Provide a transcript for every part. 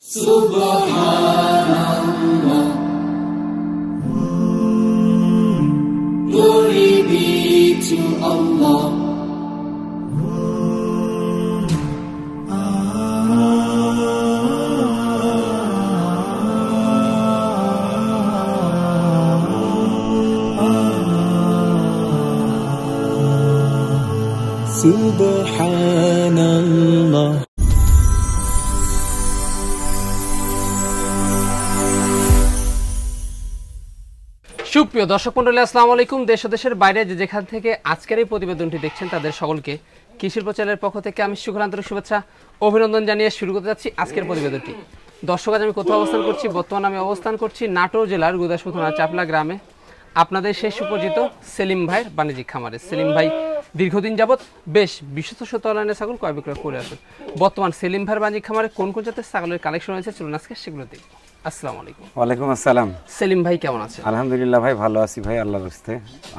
Subhanallah. Glory be to Allah. প্রিয় দর্শক মন্ডলী আসসালামু আলাইকুম দেশ দেশের বাইরে যে যেখান থেকে আজকের এই প্রতিবেদনটি দেখছেন তাদের সকলকে কৃষির প্রচারের পক্ষ থেকে আমি সুখল শুভেচ্ছা অভিনন্দন জানিয়ে শুরু করতে যাচ্ছি আজকের প্রতিবেদনটি দর্শক আজ আমি কোথাও অবস্থান করছি বর্তমানে আমি অবস্থান করছি নাটোর জেলার গুদাসপুর থানা চাপলা গ্রামে আপনাদের শেষ সুপরিচিত সেলিম ভাইয়ের বাণিজ্যিক খামারে সেলিম ভাই দীর্ঘদিন যাবৎ বেশ বিশ্বস্ত অনলাইনে ছাগল ক্রয় বিক্রয় করে আসেন বর্তমান সেলিম ভাইয়ের বাণিজ্যিক খামারে কোন কোন জাতের ছাগলের কালেকশন রয়েছে চলুন আজকে সেগুলো দেখব আসসালামু আলাইকুম ওয়ালাইকুম আসসালাম ভাই কেমন আছেন আলহামদুলিল্লাহ ভাই ভালো আছি ভাই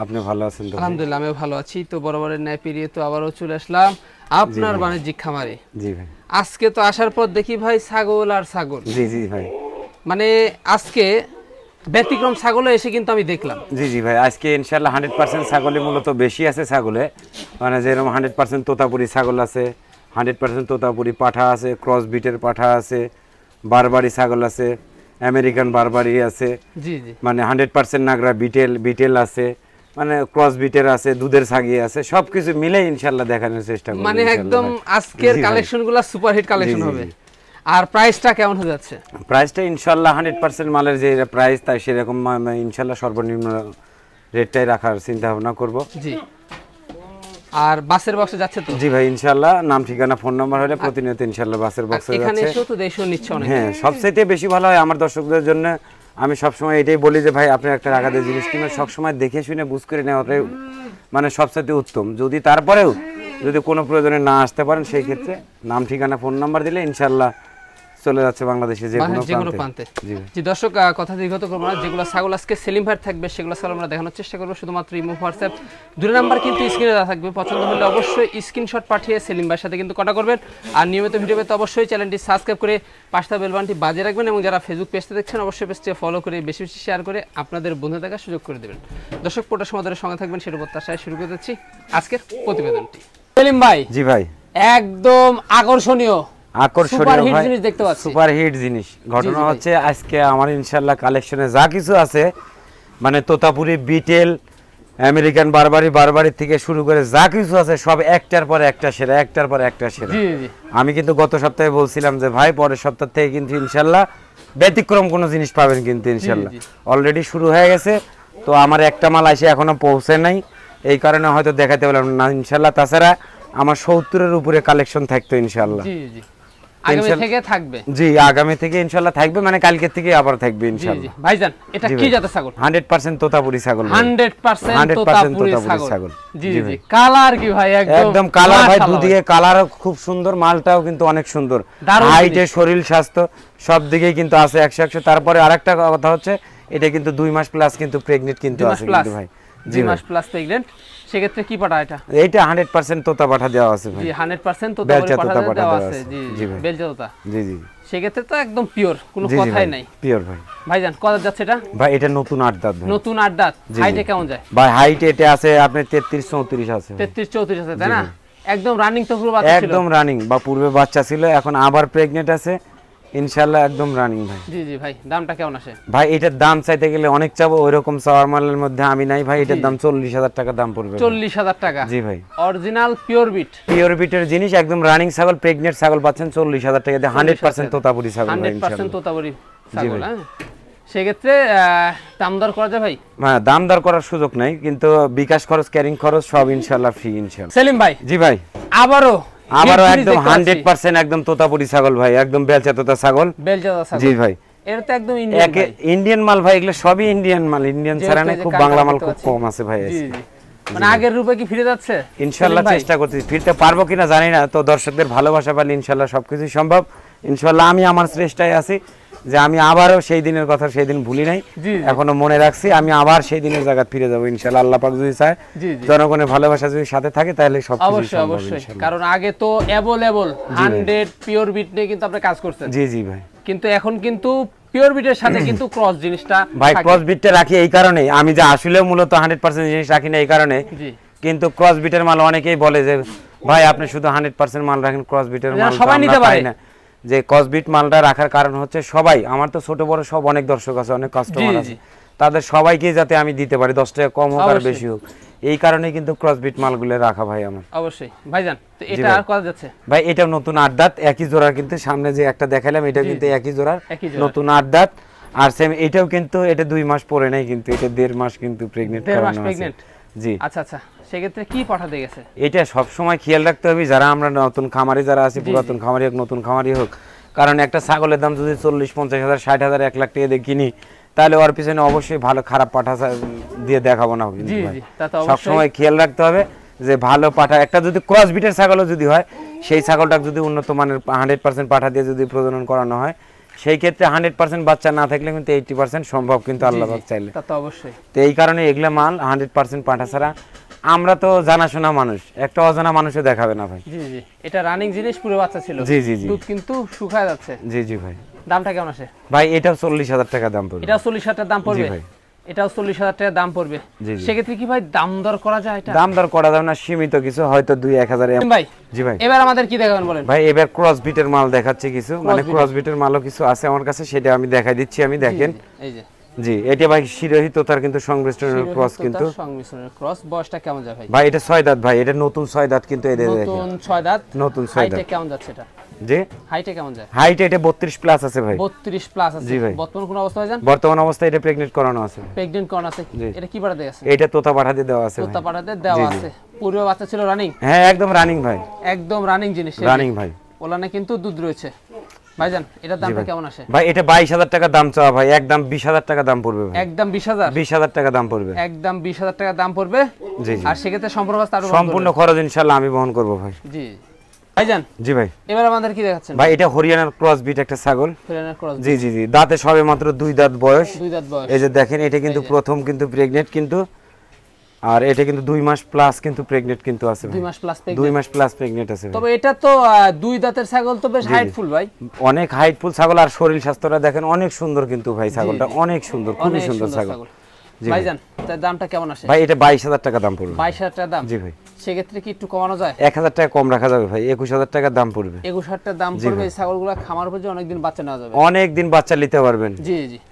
আপনি ভালো আছেন আলহামদুলিল্লাহ আমি ভালো আছি তো ন্যায় তো আবারও চলে আসলাম আপনার বাণিজ্যিক জি ভাই আজকে তো আসার পর দেখি ভাই ছাগল আর ছাগল জি জি ভাই মানে আজকে ব্যতিক্রম ছাগল এসে কিন্তু আমি দেখলাম জি জি ভাই আজকে ইনশাল্লাহ হান্ড্রেড পার্সেন্ট ছাগলে মূলত বেশি আছে ছাগলে মানে যেরকম হান্ড্রেড পার্সেন্ট তোতাপুরি ছাগল আছে হান্ড্রেড পার্সেন্ট তোতাপুরি পাঠা আছে ক্রস বিটের পাঠা আছে বারবারি ছাগল আছে আমেরিকান বারবারি আছে মানে হান্ড্রেড পার্সেন্ট নাগরা বিটেল বিটেল আছে মানে ক্রস বিটের আছে দুধের ছাগি আছে সবকিছু মিলে ইনশাল্লাহ দেখানোর চেষ্টা করব মানে একদম আজকের কালেকশনগুলো সুপার হিট কালেকশন হবে আর প্রাইসটা কেমন হয়ে যাচ্ছে প্রাইসটা ইনশাল্লাহ হান্ড্রেড পার্সেন্ট মালের যে প্রাইস তাই সেরকম ইনশাল্লাহ সর্বনিম্ন রেটটাই রাখার চিন্তা ভাবনা করবো জি আর বাসের বক্সে যাচ্ছে তো জি ভাই ইনশাআল্লাহ নাম ঠিকানা ফোন নাম্বার হলে প্রতিনিয়ত ইনশাআল্লাহ বাসের বক্সে যাচ্ছে এখানে শুধু দেশও নিচ্ছে অনেক হ্যাঁ সবচেয়ে বেশি ভালো হয় আমার দর্শকদের জন্য আমি সবসময় এটাই বলি যে ভাই আপনি একটা রাগাদের জিনিস সব সবসময় দেখে শুনে বুঝ করে নেওয়াটাই মানে সবচেয়ে উত্তম যদি তারপরেও যদি কোনো প্রয়োজনে না আসতে পারেন সেই ক্ষেত্রে নাম ঠিকানা ফোন নাম্বার দিলে ইনশাআল্লাহ চলে যাচ্ছে বাংলাদেশে যে কোনো প্রান্তে জি দর্শক কথা দীর্ঘত করবো না যেগুলো ছাগল আজকে সেলিম ভাইয়ের থাকবে সেগুলো ছাগল আমরা দেখানোর চেষ্টা করবো শুধুমাত্র ইমো হোয়াটসঅ্যাপ দুই নাম্বার কিন্তু স্ক্রিনে দেওয়া থাকবে পছন্দ হলে অবশ্যই স্ক্রিনশট পাঠিয়ে সেলিম ভাইয়ের সাথে কিন্তু কটা করবেন আর নিয়মিত ভিডিও পেতে অবশ্যই চ্যানেলটি সাবস্ক্রাইব করে পাঁচটা বেলবানটি বাজে রাখবেন এবং যারা ফেসবুক পেজটা দেখছেন অবশ্যই পেজটি ফলো করে বেশি বেশি শেয়ার করে আপনাদের বন্ধু থাকার সুযোগ করে দেবেন দর্শক পোটা সমাদের সঙ্গে থাকবেন সেটা প্রত্যাশায় শুরু করে দিচ্ছি আজকের প্রতিবেদনটি সেলিম ভাই জি ভাই একদম আকর্ষণীয় আকর্ষণীয় সুপার হিট জিনিস ঘটনা হচ্ছে আজকে আমার ইনশাল্লাহ যা কিছু আছে মানে আমেরিকান থেকে শুরু করে যা কিছু আছে সব একটার পর সেরা একটার পর একটা সেরা আমি কিন্তু গত সপ্তাহে বলছিলাম যে ভাই পরের সপ্তাহ থেকে কিন্তু ইনশাল্লাহ ব্যতিক্রম কোনো জিনিস পাবেন কিন্তু ইনশাল্লাহ অলরেডি শুরু হয়ে গেছে তো আমার একটা মাল আসে এখনো পৌঁছে নাই এই কারণে হয়তো দেখাতে পেলাম না ইনশাল্লাহ তাছাড়া আমার সত্তরের উপরে কালেকশন থাকতো ইনশাল্লাহ মানে খুব সুন্দর মালটাও কিন্তু অনেক সুন্দর শরীর স্বাস্থ্য সব দিকেই কিন্তু আছে একশো একশো তারপরে আরেকটা কথা হচ্ছে এটা কিন্তু দুই মাস প্লাস কিন্তু প্রেগনেন্ট কিন্তু আছে কিন্তু ভাই মাস প্লাস সেক্ষেত্রে কি পাঠা এটা তোতা পাঠা দেওয়া আছে ভাই তোতা পাঠা দেওয়া আছে জি বেলচা তোতা জি জি সেক্ষেত্রে তো একদম পিওর কোনো কথাই নাই পিওর ভাই ভাইজান কত এটা ভাই এটা নতুন আট দাঁত নতুন আট দাঁত হাইটে কেমন যায় ভাই হাইটে এটা আছে আপনি 33 34 আছে 33 34 আছে তাই না একদম রানিং তো পুরো একদম রানিং বা পূর্বে বাচ্চা ছিল এখন আবার প্রেগন্যান্ট আছে ইনশাল্লাহ একদম রানিং ভাই জি জি ভাই দামটা কেমন আসে ভাই এটার দাম চাইতে গেলে অনেক চাবো মালের মধ্যে আমি নাই ভাই এটার দাম টাকা দাম পড়বে টাকা জি ভাই অরিজিনাল পিওর বিট পিওর বিটের জিনিস একদম রানিং ছাগল ছাগল পাচ্ছেন টাকা দিয়ে ছাগল ছাগল হ্যাঁ? সেক্ষেত্রে দাম দর করা যায় ভাই হ্যাঁ দাম দর করার সুযোগ নাই কিন্তু বিকাশ খরচ ক্যারিং খরচ সব ইনশাল্লাহ ফ্রি সেলিম ভাই জি ভাই আবারও আবারও একদম 100% একদম তোতাপুরি ছাগল ভাই একদম বেলচা তোতা ছাগল বেলচা তোতা ছাগল জি ভাই এটা তো একদম ইন্ডিয়ান ভাই ইন্ডিয়ান মাল ভাই এগুলো সবই ইন্ডিয়ান মাল ইন্ডিয়ান ছাড়া না খুব বাংলা মাল খুব কম আছে ভাই জি মানে আগের রূপে কি ফিরে যাচ্ছে ইনশাআল্লাহ চেষ্টা করতেছি ফিরতে পারবো কিনা জানি না তো দর্শকদের ভালোবাসা পেলে ইনশাআল্লাহ সবকিছু সম্ভব ইনশাআল্লাহ আমি আমার চেষ্টায় আছি যে আমি আবারও সেই দিনের কথা সেই দিন ভুলি নাই এখনো মনে রাখছি আমি আবার সেই দিনের জায়গা ফিরে যাবো ইনশাল্লাহ আল্লাহ পাক যদি চায় জনগণের ভালোবাসা যদি সাথে থাকে তাহলে সব অবশ্যই অবশ্যই কারণ আগে তো অ্যাভেলেবল পিওর বিট নিয়ে কিন্তু আপনি কাজ করছেন জি জি ভাই কিন্তু এখন কিন্তু পিওর বিটের সাথে কিন্তু ক্রস জিনিসটা ভাই ক্রস বিটটা রাখি এই কারণে আমি যে আসলে মূলত পার্সেন্ট জিনিস রাখি না এই কারণে কিন্তু ক্রস বিটের মাল অনেকেই বলে যে ভাই আপনি শুধু পার্সেন্ট মাল রাখেন ক্রস বিটের মাল সবাই নিতে পারে না যে কসবিট মালটা রাখার কারণ হচ্ছে সবাই আমার তো ছোট বড় সব অনেক দর্শক আছে অনেক কাস্টমার আছে তাদের সবাইকে যাতে আমি দিতে পারি দশ টাকা কম হোক আর বেশি হোক এই কারণে কিন্তু ক্রসবিট মালগুলো রাখা ভাই আমার অবশ্যই ভাইজান তো এটা আর করা যাচ্ছে ভাই এটা নতুন আড্ডাত একই জোড়ার কিন্তু সামনে যে একটা দেখালাম এটা কিন্তু একই জোড়ার নতুন আড্ডাত আর সেম এটাও কিন্তু এটা দুই মাস পরে নাই কিন্তু এটা দেড় মাস কিন্তু প্রেগনেন্ট দেড় মাস প্রেগনেন্ট জি আচ্ছা আচ্ছা সেক্ষেত্রে কি পাঠাতে গেছে এটা খেয়াল রাখতে হবে যারা আমরা নতুন খামারি যারা আছি পুরাতন খামারি হোক নতুন খামারি হোক কারণ একটা ছাগলের দাম যদি চল্লিশ পঞ্চাশ হাজার ষাট হাজার এক লাখ টাকা দিয়ে কিনি তাহলে ওর পিছনে অবশ্যই ভালো খারাপ পাঠা দিয়ে দেখাবো না সবসময় খেয়াল রাখতে হবে যে ভালো পাঠা একটা যদি ক্রস বিটের ছাগলও যদি হয় সেই ছাগলটা যদি উন্নত মানের হান্ড্রেড পার্সেন্ট পাঠা দিয়ে যদি প্রজনন করানো হয় সেই ক্ষেত্রে হান্ড্রেড পার্সেন্ট বাচ্চা না থাকলে কিন্তু এইটি পার্সেন্ট সম্ভব কিন্তু আল্লাহ চাইলে অবশ্যই তো এই কারণে এগুলো মাল হান্ড্রেড পার্সেন্ট পাঠা ছাড়া আমরা তো জানাশোনা মানুষ একটা অজানা মানুষে দেখাবে না ভাই জি জি এটা রানিং জিনিস পুরো বাচ্চা ছিল জি জি জি দুধ কিন্তু শুকায় যাচ্ছে জি জি ভাই দামটা কেমন আছে ভাই এটা চল্লিশ হাজার টাকা দাম পড়বে এটা চল্লিশ হাজার দাম পড়বে ভাই এটাও চল্লিশ হাজার টাকা দাম পড়বে সেক্ষেত্রে কি ভাই দাম দর করা যায় দাম দর করা যাবে না সীমিত কিছু হয়তো দুই এক হাজার ভাই জি ভাই এবার আমাদের কি দেখাবেন বলেন ভাই এবার ক্রস বিটের মাল দেখাচ্ছে কিছু মানে ক্রস বিটের মালও কিছু আছে আমার কাছে সেটা আমি দেখাই দিচ্ছি আমি দেখেন এই যে জি এটা ভাই শিরোহিত তার কিন্তু সংমিশ্রণের ক্রস কিন্তু সংমিশ্রণের ক্রস বয়সটা কেমন যায় ভাই ভাই এটা ছয় দাঁত ভাই এটা নতুন ছয় দাঁত কিন্তু নতুন ছয় দাঁত নতুন ছয় দাঁত কেমন যাচ্ছে এটা জি হাইটে কেমন যায় হাইটে এটা 32 প্লাস আছে ভাই 32 প্লাস আছে জি ভাই বর্তমান কোন অবস্থায় জান বর্তমান অবস্থায় এটা প্রেগন্যান্ট করানো আছে প্রেগন্যান্ট করানো আছে এটা কি আছে এটা তোতা দেওয়া আছে তোতা দেওয়া আছে বাচ্চা ছিল রানিং হ্যাঁ একদম রানিং ভাই একদম রানিং জিনিস রানিং ভাই ওলানে কিন্তু দুধ রয়েছে ভাইজান এটার দামটা কেমন আসে ভাই এটা 22000 টাকা দাম চাওয়া ভাই একদম 20000 টাকা দাম পড়বে ভাই একদম 20000 20000 টাকা দাম পড়বে একদম 20000 টাকা দাম পড়বে জি আর সেক্ষেত্রে সম্পূর্ণ খরচ সম্পূর্ণ খরচ ইনশাআল্লাহ আমি বহন করব ভাই জি ভাইজান জি ভাই এবার আমাদের কি দেখাচ্ছেন ভাই এটা হরিয়ানার ক্রস একটা ছাগল হরিয়ানার ক্রস জি জি জি দাঁতে সবে মাত্র দুই দাঁত বয়স দুই দাঁত বয়স এই যে দেখেন এটা কিন্তু প্রথম কিন্তু প্রেগন্যান্ট কিন্তু আর এটা কিন্তু দুই মাস প্লাস কিন্তু কিন্তু আছে দুই মাস প্লাস দুই মাস প্লাস আছে তবে এটা তো দুই দাঁতের ছাগল তো বেশ হাইটফুল ভাই অনেক হাইটফুল ছাগল আর শরীর স্বাস্থ্যটা দেখেন অনেক সুন্দর কিন্তু ভাই ছাগলটা অনেক সুন্দর খুবই সুন্দর ছাগল ভাইজান দামটা কেমন আসে ভাই এটা হাজার টাকা দাম পড়বে হাজার টাকা দাম জি ভাই সেক্ষেত্রে কি একটু কমানো যায় এক হাজার টাকা কম রাখা যাবে ভাই একুশ হাজার টাকার দাম পড়বে একুশ হাজার টাকার দাম পড়বে এই ছাগলগুলো খামার পর্যন্ত অনেকদিন বাচ্চা নেওয়া যাবে অনেকদিন বাচ্চা নিতে পারবেন জি জি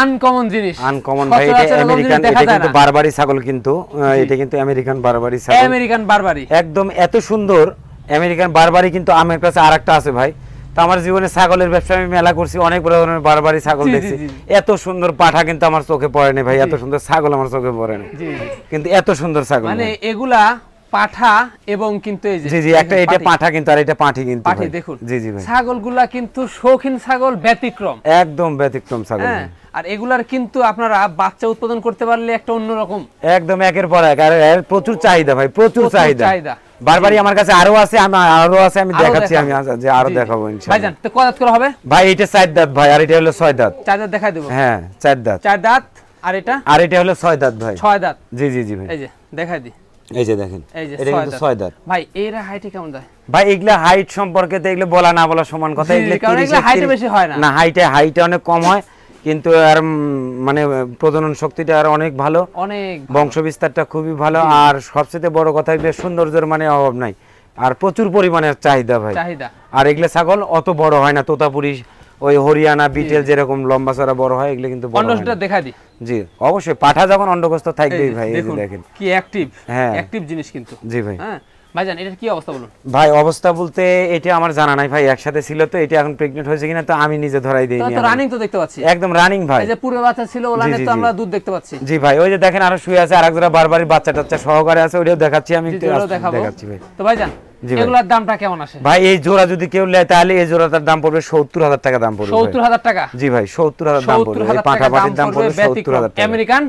আনকমন জিনিস আনকমন ভাই এটা আমেরিকান এটা কিন্তু বারবারি ছাগল কিন্তু এটা কিন্তু আমেরিকান বারবারি ছাগল আমেরিকান বারবারি একদম এত সুন্দর আমেরিকান বারবারি কিন্তু আমার কাছে আরেকটা আছে ভাই তো আমার জীবনে ছাগলের ব্যবসা আমি মেলা করছি অনেক বড় ধরনের বারবারি ছাগল দেখছি এত সুন্দর পাঠা কিন্তু আমার চোখে পড়ে না ভাই এত সুন্দর ছাগল আমার চোখে পড়ে না কিন্তু এত সুন্দর ছাগল মানে এগুলা পাঠা এবং কিন্তু পাঠা কিন্তু দেখুন কিন্তু শৌখিন ছাগল ব্যতিক্রম একদম ব্যতিক্রম ছাগল হ্যাঁ, আর এগুলার কিন্তু আপনারা বাচ্চা উৎপাদন করতে পারলে একটা অন্যরকম একদম একের পর এক আর প্রচুর চাহিদা ভাই প্রচুর চাহিদা চাহিদা বারবারই আমার কাছে আরো আছে আমি আরো আছে আমি দেখাচ্ছি আমি যে আরো দেখাবো ইনশাআল্লাহ তো হবে ভাই এটা চার দাঁত ভাই আর এটা হলো ছয় দাঁত চার দাঁত দেখাই দেব হ্যাঁ চার দাঁত চার দাঁত আর এটা আর এটা হলো ছয় দাঁত ভাই ছয় দাঁত জি জি জি ভাই এই যে দেখাই দিই এই যে দেখেন এটা কিন্তু ছয় দাঁত ভাই এর হাইট কেমন ভাই এগুলা হাইট সম্পর্কে তো এগুলো বলা না বলা সমান কথা এগুলো বেশি হয় না না হাইটে অনেক কম হয় কিন্তু আর মানে প্রজনন শক্তিটা আর অনেক ভালো অনেক বংশ বিস্তারটা খুবই ভালো আর সবচেয়ে বড় কথা এগুলো সৌন্দর্যের মানে অভাব নাই আর প্রচুর পরিমাণের চাহিদা ভাই চাহিদা আর এগুলো ছাগল অত বড় হয় না তোতাপুরি ওই হরিয়ানা বিটেল যেরকম লম্বা চড়া বড় হয় এগুলো কিন্তু অন্ডকোষটা দেখা দি জি অবশ্যই পাঠা যখন অন্ডকোষ তো থাকবেই ভাই দেখেন কি অ্যাকটিভ হ্যাঁ অ্যাকটিভ জিনিস কিন্তু জি ভাই হ্যাঁ ভাইজান এটার কি অবস্থা বলুন ভাই অবস্থা বলতে এটা আমার জানা নাই ভাই একসাথে ছিল তো এটা এখন প্রেগনেন্ট হয়েছে কিনা তো আমি নিজে ধরাই দেই তো রানিং তো দেখতে পাচ্ছি একদম রানিং ভাই এই যে পূর্বে বাচ্চা ছিল তো আমরা দুধ দেখতে পাচ্ছি জি ভাই ওই যে দেখেন আরো শুয়ে আছে আরেকজোড়া বারবারই বাচ্চা টাচ্চা সহকারে আছে ওটাও দেখাচ্ছি আমি দেখাচ্ছি ভাই তো ভাইজান এগুলোর দামটা কেমন ভাই এই জোড়া যদি কেউ নেয় তাহলে এই জোড়াটার দাম পড়বে 70000 টাকা দাম পড়বে 70000 টাকা জি ভাই 70000 দাম পড়বে এই পাঁঠা দাম পড়বে আমেরিকান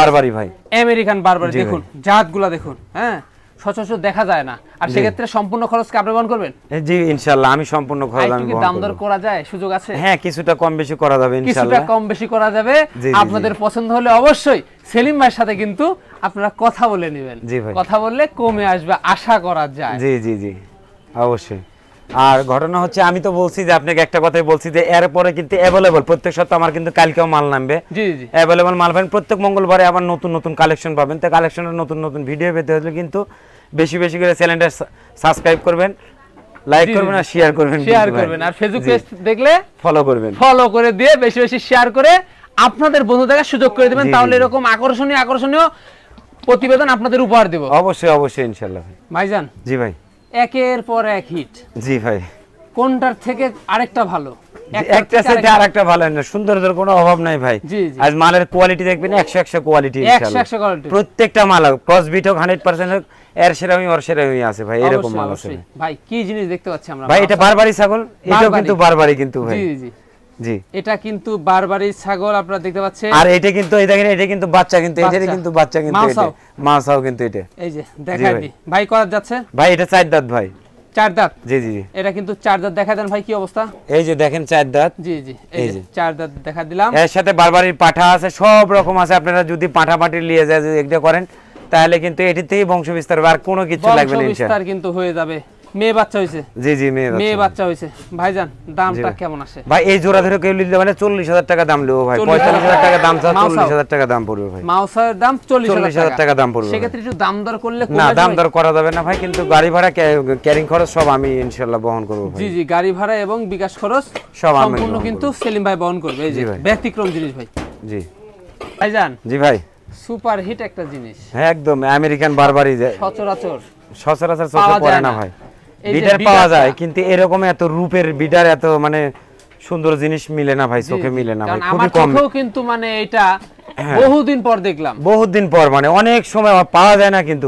বারবারি ভাই আমেরিকান বারবারি দেখুন জাতগুলা দেখুন হ্যাঁ সচরাচর দেখা যায় না আর সেক্ষেত্রে সম্পূর্ণ খরচ কি আপনি বহন করবেন জি ইনশাআল্লাহ আমি সম্পূর্ণ খরচ আমি দাম দর করা যায় সুযোগ আছে হ্যাঁ কিছুটা কম বেশি করা যাবে ইনশাআল্লাহ কিছুটা কম বেশি করা যাবে আপনাদের পছন্দ হলে অবশ্যই সেলিম ভাইয়ের সাথে কিন্তু আপনারা কথা বলে নেবেন কথা বললে কমে আসবে আশা করা যায় জি জি জি অবশ্যই আর ঘটনা হচ্ছে আমি তো বলছি যে আপনাকে একটা কথাই বলছি যে এরপরে কিন্তু অ্যাভেলেবল প্রত্যেক সপ্তাহে আমার কিন্তু কালকেও মাল নামবে জি জি অ্যাভেলেবল মাল পাবেন প্রত্যেক মঙ্গলবারে আবার নতুন নতুন কালেকশন পাবেন তো কালেকশনের নতুন নতুন ভিডিও পেতে হলে কিন্তু বেশি বেশি করে চ্যানেলটা সাবস্ক্রাইব করবেন লাইক করবেন আর শেয়ার করবেন শেয়ার করবেন আর ফেসবুক পেজ দেখলে ফলো করবেন ফলো করে দিয়ে বেশি বেশি শেয়ার করে আপনাদের বন্ধু দেখার সুযোগ করে দেবেন তাহলে এরকম আকর্ষণীয় আকর্ষণীয় প্রতিবেদন আপনাদের উপহার দেব অবশ্যই অবশ্যই ইনশাআল্লাহ ভাইজান জি ভাই একের পর এক হিট জি ভাই কোনটার থেকে আরেকটা ভালো কোনো অভাব নাই ভাই মালের কোয়ালিটি দেখবেন কোয়ালিটি প্রত্যেকটা মাল বিট হোক এর আছে ভাই এরকম কি জিনিস দেখতে পাচ্ছি ভাই এটা বারবারই ছাগল এটাও কিন্তু বারবারই কিন্তু ভাই জি এটা কিন্তু বারবারই ছাগল আপনারা দেখতে পাচ্ছেন আর এটা কিন্তু এটা কিন্তু বাচ্চা কিন্তু এটা কিন্তু বাচ্চা কিন্তু এটা মাছাও কিন্তু এটা এই যে দেখাই দি ভাই করা যাচ্ছে ভাই এটা চার দাঁত ভাই চার দাঁত জি জি এটা কিন্তু চার দাঁত দেখা দেন ভাই কি অবস্থা এই যে দেখেন চার দাঁত জি জি এই যে চার দাঁত দেখা দিলাম এর সাথে বারবারই পাঠা আছে সব রকম আছে আপনারা যদি পাঠা পাটি নিয়ে যায় যদি একটা করেন তাহলে কিন্তু এটিতেই বংশ বিস্তার আর কোনো কিছু লাগবে না ইনশাআল্লাহ কিন্তু হয়ে যাবে মেয়ে বাচ্চা জি জি মেয়ে মেয়ে বাচ্চা ভাইজান দামটা কেমন ভাই এই জোড়া ধরে কেউ নিতে মানে টাকা দাম ভাই টাকা দাম চা টাকা দাম পড়বে ভাই মাউসার দাম টাকা দাম পড়বে সেক্ষেত্রে একটু দাম দর করলে না দাম দর করা যাবে না ভাই কিন্তু গাড়ি ভাড়া ক্যারিং খরচ সব আমি বহন জি জি গাড়ি ভাড়া এবং বিকাশ খরচ সব আমি সম্পূর্ণ কিন্তু সেলিম ভাই বহন করবে এই যে ব্যতিক্রম জিনিস ভাই জি ভাইজান জি ভাই সুপার হিট একটা জিনিস হ্যাঁ একদম আমেরিকান বারবারই সচরাচর সচরাচর চোখে পড়ে না ভাই বিটার পাওয়া যায় কিন্তু এরকম এত রূপের বিটার এত মানে সুন্দর জিনিস মিলে না ভাই চোখে মিলে না ভাই খুবই কম কিন্তু মানে এটা হ্যাঁ। বহুদিন পর দেখলাম বহুদিন পর মানে অনেক সময় পাওয়া যায় না কিন্তু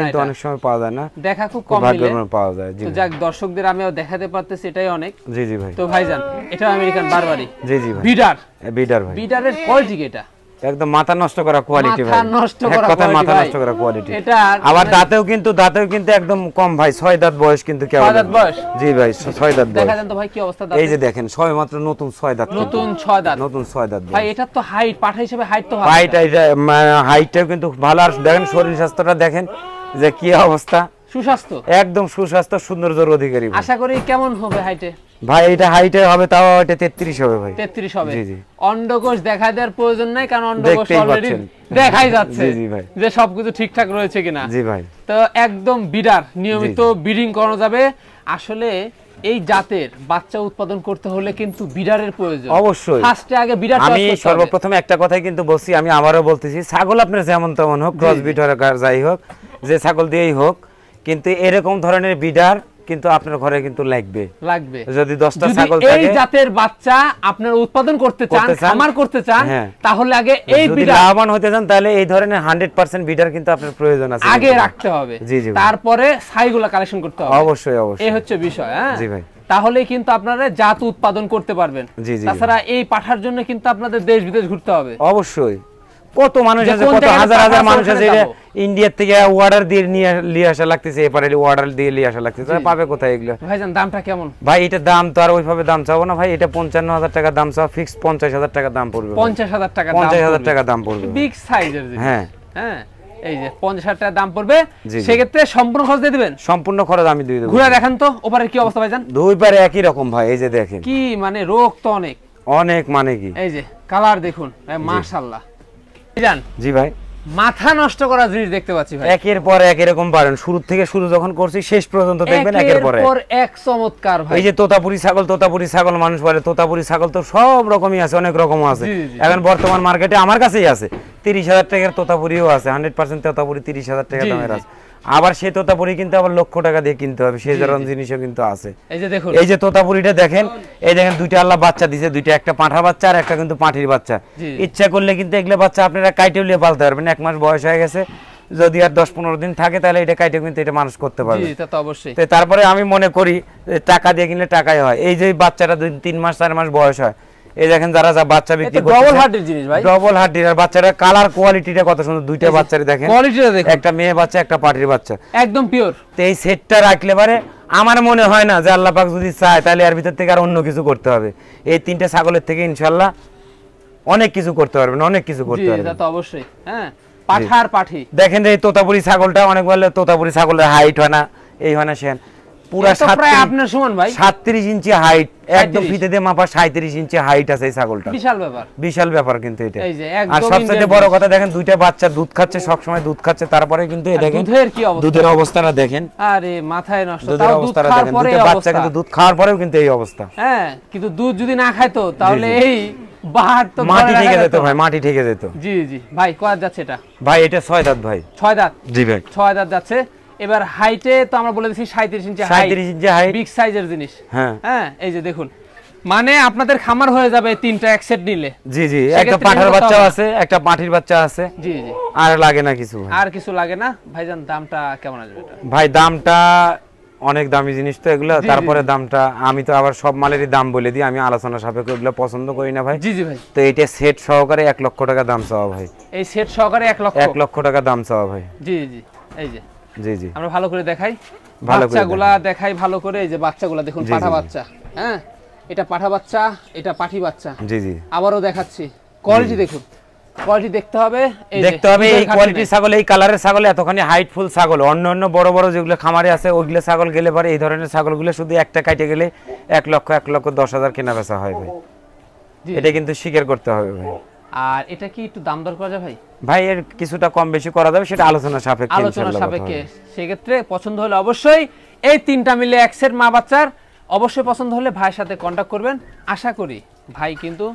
কিন্তু অনেক সময় পাওয়া যায় না দেখা খুব কম মিলে পাওয়া যায় জি যাক দর্শকদের আমিও দেখাতে পারতে সেটাই অনেক জি জি ভাই তো ভাইজান এটা আমেরিকান বারবারি জি জি ভাই বিটার বিটার ভাই বিটারের কোয়ালিটি এটা একদম মাথা নষ্ট করা কোয়ালিটি ভাই নষ্ট করা মাথা নষ্ট করা কোয়ালিটি এটা আবার মানে- দাঁতেও কিন্তু দাঁতেও কিন্তু একদম কম ভাই দাঁত বয়স কিন্তু কেউ দাঁত বয়স জি ভাই দাঁত তো ভাই কি অবস্থা দাঁত এই যে দেখেন ছয় মাত্র নতুন ছয় দাঁত নতুন ছয় দাঁত নতুন ছয় দাঁত ভাই এটা তো হাইট পাঠা হিসেবে হাইট তো ভাই হাইটটাও কিন্তু ভালো আর দেখেন শরীর স্বাস্থ্যটা দেখেন যে কি অবস্থা সুস্বাস্থ্য একদম সুস্বাস্থ্য সৌন্দর্যের অধিকারী আশা করি কেমন হবে হাইটে ভাই এটা হাইটে হবে তাও এটা 33 হবে ভাই 33 হবে জি জি অন্ডকোষ দেখা দেওয়ার প্রয়োজন নাই কারণ অন্ডকোষ অলরেডি দেখাই যাচ্ছে জি জি ভাই যে সবকিছু ঠিকঠাক রয়েছে কিনা জি ভাই তো একদম বিডার নিয়মিত ব্রিডিং করানো যাবে আসলে এই জাতের বাচ্চা উৎপাদন করতে হলে কিন্তু বিড়ারের প্রয়োজন অবশ্যই ফার্স্টে আগে বিড়ার আমি সর্বপ্রথম একটা কথাই কিন্তু বলছি আমি আবারও বলতেছি ছাগল আপনার যেমন তেমন হোক ক্রস যাই হোক যে ছাগল দিয়েই হোক কিন্তু এরকম ধরনের বিডার কিন্তু আপনার ঘরে কিন্তু লাগবে লাগবে যদি দশটা ছাগল এই জাতের বাচ্চা আপনার উৎপাদন করতে চান খামার করতে চান হ্যাঁ। তাহলে আগে এই বিডার লাভবান হতে চান তাহলে এই ধরনের 100% বিডার কিন্তু আপনার প্রয়োজন আছে আগে রাখতে হবে তারপরে ছাইগুলো কালেকশন করতে হবে অবশ্যই অবশ্যই এই হচ্ছে বিষয় হ্যাঁ জি ভাই তাহলে কিন্তু আপনারা জাত উৎপাদন করতে পারবেন তাছাড়া এই পাঠার জন্য কিন্তু আপনাদের দেশ বিদেশ ঘুরতে হবে অবশ্যই কত মানুষ আছে কত হাজার হাজার মানুষ আছে ইন্ডিয়া থেকে অর্ডার দিয়ে নিয়ে নিয়ে আসা লাগতেছে এপারে অর্ডার দিয়ে নিয়ে আসা লাগতেছে পাবে কোথায় এগুলো ভাইজান দামটা কেমন ভাই এটা দাম তো আর ওইভাবে দাম চাবো না ভাই এটা পঞ্চান্ন হাজার টাকা দাম চাও ফিক্স পঞ্চাশ হাজার টাকা দাম পড়বে পঞ্চাশ হাজার টাকা পঞ্চাশ হাজার টাকা দাম পড়বে বিগ সাইজের হ্যাঁ হ্যাঁ এই যে পঞ্চাশ হাজার টাকা দাম পড়বে সেক্ষেত্রে সম্পূর্ণ খরচ দিয়ে দিবেন সম্পূর্ণ খরচ আমি দিয়ে দেবো ঘুরে দেখেন তো ওপারে কি অবস্থা ভাইজান দুই পারে একই রকম ভাই এই যে দেখেন কি মানে রোগ তো অনেক অনেক মানে কি এই যে কালার দেখুন মাশাল্লাহ মাথা নষ্ট করা জিনিস দেখতে পাচ্ছি ভাই একের পর এক এরকম শুরু থেকে শুরু যখন করছি শেষ পর্যন্ত দেখবেন একের পর এক চমৎকার ভাই এই যে তোতাপুরি ছাগল তোতাপুরি ছাগল মানুষ বলে তোতাপুরি ছাগল তো সব রকমই আছে অনেক রকম আছে এখন বর্তমান মার্কেটে আমার কাছেই আছে তিরিশ হাজার টাকার তোতাপুরিও আছে হান্ড্রেড পার্সেন্ট তোতাপুরি তিরিশ হাজার টাকা দামের আছে আবার সে তোতাপুরি কিন্তু আবার লক্ষ টাকা দিয়ে কিনতে হবে সেই ধরনের জিনিসও কিন্তু আছে এই যে দেখুন এই যে তোতাপুরিটা দেখেন এই দেখেন দুইটা আল্লাহ বাচ্চা দিছে দুইটা একটা পাঁঠা বাচ্চা আর একটা কিন্তু পাঁঠির বাচ্চা ইচ্ছা করলে কিন্তু এগুলো বাচ্চা আপনারা কাইটে নিয়ে পালতে পারবেন এক মাস বয়স হয়ে গেছে যদি আর দশ পনেরো দিন থাকে তাহলে এটা কাইটে কিন্তু এটা মানুষ করতে পারবে অবশ্যই তারপরে আমি মনে করি টাকা দিয়ে কিনলে টাকাই হয় এই যে বাচ্চাটা দুই তিন মাস চার মাস বয়স হয় এই দেখেন যারা যা বাচ্চা বিক্রি হার্টের জিনিস ভাই হার্টের আর বাচ্চাটা কালার কোয়ালিটিটা কত সুন্দর দুইটা বাচ্চারে দেখেন কোয়ালিটিটা দেখেন একটা মেয়ে বাচ্চা একটা পাটির বাচ্চা একদম পিওর তো এই সেটটা রাখলে পারে আমার মনে হয় না যে আল্লাহ পাক যদি চায় তাহলে এর ভিতর থেকে আর অন্য কিছু করতে হবে এই তিনটা ছাগলের থেকে ইনশাআল্লাহ অনেক কিছু করতে পারবেন অনেক কিছু করতে পারবেন জি তা তো অবশ্যই হ্যাঁ পাঠার পাঠি দেখেন এই তোতাপুরি ছাগলটা অনেক বলে তোতাপুরি ছাগলের হাইট হয় না এই হয় না সেন দুধ তারপরে কিন্তু দুধের অবস্থাটা দেখেন বাচ্চা কিন্তু দুধ খাওয়ার পরেও কিন্তু এই অবস্থা হ্যাঁ, কিন্তু দুধ যদি না খায় তো তাহলে এই মাটি ঠেকে যেত ভাই মাটি ঠেকে যেত জি ভাই যাচ্ছে এটা ভাই এটা ছয় দাঁত ভাই ছয় ভাই ছয় দাঁত যাচ্ছে এবার হাইটে তো আমরা বলে দিচ্ছি সাঁত্রিশ ইঞ্চি সাঁত্রিশ ইঞ্চি হাইট বিগ সাইজের জিনিস হ্যাঁ হ্যাঁ এই যে দেখুন মানে আপনাদের খামার হয়ে যাবে তিনটা একসেট নিলে জি জি একটা পাঠার বাচ্চা আছে একটা মাটির বাচ্চা আছে জি জি আর লাগে না কিছু আর কিছু লাগে না ভাইজান দামটা কেমন আসবে এটা ভাই দামটা অনেক দামি জিনিস তো এগুলো তারপরে দামটা আমি তো আবার সব মালেরই দাম বলে দিই আমি আলোচনা সাপেক্ষে এগুলো পছন্দ করি না ভাই জি জি ভাই তো এটা সেট সহকারে এক লক্ষ টাকা দাম চাওয়া ভাই এই সেট সহকারে এক লক্ষ এক লক্ষ টাকা দাম চাওয়া ভাই জি জি এই যে জি জি আমরা ভালো করে দেখাই বাচ্চাগুলা দেখাই ভালো করে যে বাচ্চাগুলা দেখুন পাঠা বাচ্চা হ্যাঁ এটা পাঠা বাচ্চা এটা পাঠি বাচ্চা জি জি আবারও দেখাচ্ছি কোয়ালিটি দেখুন কোয়ালিটি দেখতে হবে দেখতে হবে এই কোয়ালিটি ছাগল এই কালারের ছাগল এতখানি হাইটফুল ছাগল অন্য অন্য বড় বড় যেগুলো খামারে আছে ওইগুলো ছাগল গেলে পরে এই ধরনের ছাগলগুলো শুধু একটা কাটে গেলে এক লক্ষ এক লক্ষ দশ হাজার কেনা বেচা হয় ভাই এটা কিন্তু স্বীকার করতে হবে ভাই আর এটা কি একটু দাম দর করা যায় ভাই ভাই এর কিছুটা কম বেশি করা যাবে সেটা আলোচনা সাপেক্ষে আলোচনা সাপেক্ষে সেক্ষেত্রে পছন্দ হলে অবশ্যই এই তিনটা মিলে এক্সের মা বাচ্চার অবশ্যই পছন্দ হলে ভাইয়ের সাথে কন্ট্যাক্ট করবেন আশা করি ভাই কিন্তু